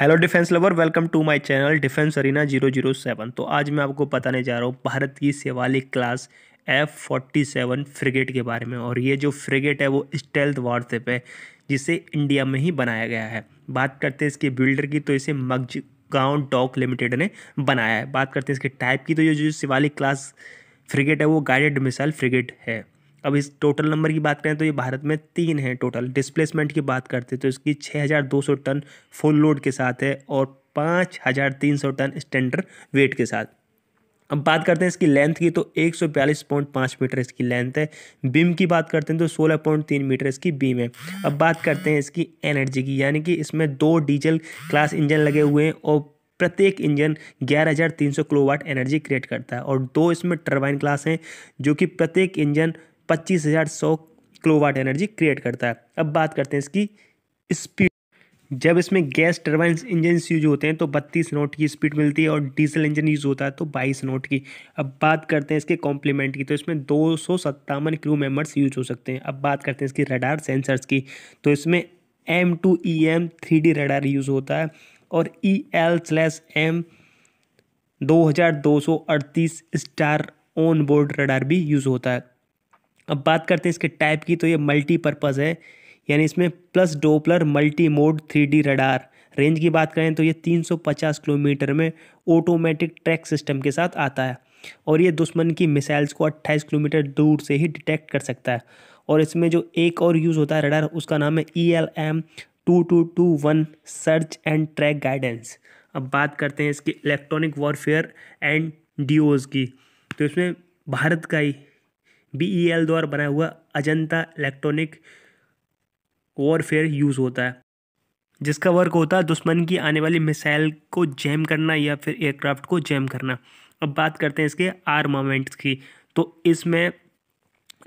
hello defence lover welcome to my channel defence arena zero zero seven तो आज मैं आपको बताने जा रहा हूँ भारत की Shivalik class F forty seven frigate के बारे में और ये जो फ्रिगेट है वो स्टेल्थ वारशिप है जिसे इंडिया में ही बनाया गया है बात करते हैं इसके बिल्डर की तो इसे मग्ज गांव डॉक लिमिटेड ने बनाया है बात करते हैं इसके टाइप की तो ये जो शिवालिक क्लास फ्रिगेट है वो गाइडेड मिसाइल फ्रिगेट है अब इस टोटल नंबर की बात करें तो ये भारत में तीन है टोटल डिस्प्लेसमेंट की बात करते हैं तो इसकी 6,200 टन फुल लोड के साथ है और 5,300 टन स्टैंडर्ड वेट के साथ अब बात करते हैं इसकी लेंथ की तो 142.5 मीटर इसकी लेंथ है बीम की बात करते हैं तो 16.3 मीटर इसकी बीम है अब बात करते हैं इसकी एनर्जी की यानी कि इसमें दो डीजल क्लास इंजन लगे हुए हैं और प्रत्येक इंजन 11,300 किलोवाट एनर्जी क्रिएट करता है और दो इसमें टरबाइन क्लास हैं जो कि प्रत्येक इंजन पच्चीस हज़ार सौ किलोवाट एनर्जी क्रिएट करता है अब बात करते हैं इसकी स्पीड जब इसमें गैस टर्बाइन इंजन यूज होते हैं तो बत्तीस नोट की स्पीड मिलती है और डीजल इंजन यूज़ होता है तो बाईस नोट की अब बात करते हैं इसके कॉम्प्लीमेंट की तो इसमें दो सौ सत्तावन क्रू मेम्बर्स यूज हो सकते हैं अब बात करते हैं इसकी रडार सेंसर्स की तो इसमें M two E M three D radar use होता है और ई एल स्लैस एम दो हज़ार दो सौ अड़तीस स्टार ऑन बोर्ड रडार भी यूज़ होता है अब बात करते हैं इसके टाइप की तो ये मल्टीपर्पज़ है यानी इसमें plus Doppler multi mode three radar range की बात करें तो ये 350 किलोमीटर में ऑटोमेटिक ट्रैक सिस्टम के साथ आता है और ये दुश्मन की मिसाइल्स को 28 किलोमीटर दूर से ही डिटेक्ट कर सकता है और इसमें जो एक और यूज़ होता है रडार उसका नाम है E L M two two two one search and track guidance अब बात करते हैं इसकी इलेक्ट्रॉनिक वॉरफेयर एंड डी की तो इसमें भारत का ही बी e द्वारा बनाया हुआ अजंता इलेक्ट्रॉनिक वॉरफेयर यूज़ होता है जिसका वर्क होता है दुश्मन की आने वाली मिसाइल को जैम करना या फिर एयरक्राफ्ट को जैम करना अब बात करते हैं इसके आर्मामेंट्स की तो इसमें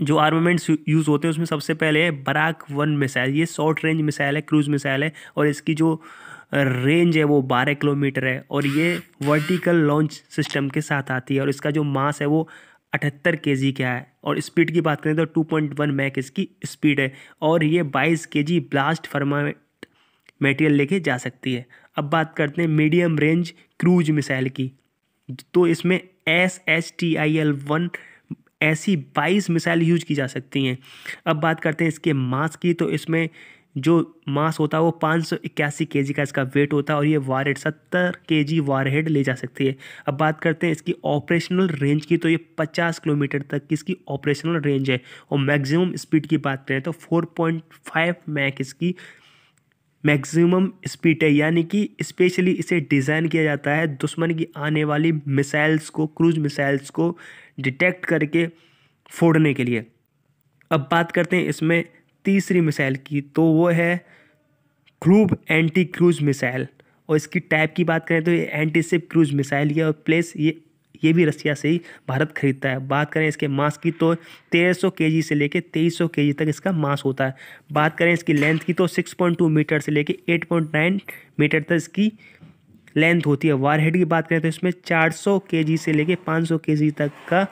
जो आर्मामेंट्स यूज़ होते हैं उसमें सबसे पहले है बराक वन मिसाइल ये शॉर्ट रेंज मिसाइल है क्रूज मिसाइल है और इसकी जो रेंज है वो बारह किलोमीटर है और ये वर्टिकल लॉन्च सिस्टम के साथ आती है और इसका जो मास है वो अठहत्तर के जी का है और स्पीड की बात करें तो टू पॉइंट वन मैक इसकी स्पीड है और ये बाईस के जी ब्लास्ट फर्मा मटेरियल लेके जा सकती है अब बात करते हैं मीडियम रेंज क्रूज मिसाइल की तो इसमें S S T I L one ऐसी बाईस मिसाइल यूज की जा सकती हैं अब बात करते हैं इसके मास की तो इसमें जो मास होता है वो पाँच सौ इक्यासी के जी का इसका वेट होता है और ये वारहेड सत्तर के जी वारहेड ले जा सकती है अब बात करते हैं इसकी ऑपरेशनल रेंज की तो ये पचास किलोमीटर तक की इसकी ऑपरेशनल रेंज है और मैक्सिमम स्पीड की बात करें तो फोर पॉइंट फाइव मैक इसकी मैक्सिमम स्पीड है यानी कि स्पेशली इसे डिज़ाइन किया जाता है दुश्मन की आने वाली मिसाइल्स को क्रूज मिसाइल्स को डिटेक्ट करके फोड़ने के लिए अब बात करते हैं इसमें तीसरी मिसाइल की तो वो है क्रूब एंटी क्रूज मिसाइल और इसकी टाइप की बात करें तो ये एंटी सिप क्रूज मिसाइल है और प्लेस ये ये भी रसिया से ही भारत खरीदता है बात करें इसके मास की तो 1300 केजी से लेकर 2300 केजी तक इसका मास होता है बात करें इसकी लेंथ की तो 6.2 मीटर से लेकर 8.9 मीटर तक इसकी लेंथ होती है वारहेड की बात करें तो इसमें 400 केजी से लेकर 500 केजी तक का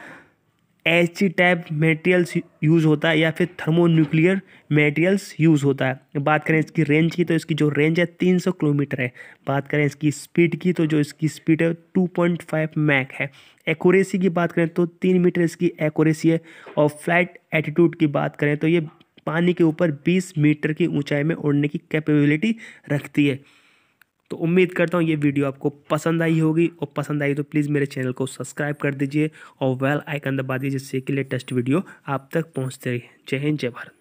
एच टाइप मेटेरियल्स यूज़ होता है या फिर थर्मोन्यूक्लियर मेटेरियल्स यूज़ होता है बात करें इसकी रेंज की तो इसकी जो रेंज है तीन सौ किलोमीटर है बात करें इसकी स्पीड की तो जो इसकी स्पीड है टू पॉइंट फाइव मैक है एक्यूरेसी की बात करें तो तीन मीटर इसकी एक्यूरेसी है और फ्लाइट एटीट्यूड की बात करें तो ये पानी के ऊपर बीस मीटर की ऊँचाई में उड़ने की कैपेबिलिटी रखती है तो उम्मीद करता हूँ ये वीडियो आपको पसंद आई होगी और पसंद आई तो प्लीज़ मेरे चैनल को सब्सक्राइब कर दीजिए और वेल आइकन दबा दीजिए जिससे कि लेटेस्ट वीडियो आप तक पहुँचते रहे जय हिंद जय भारत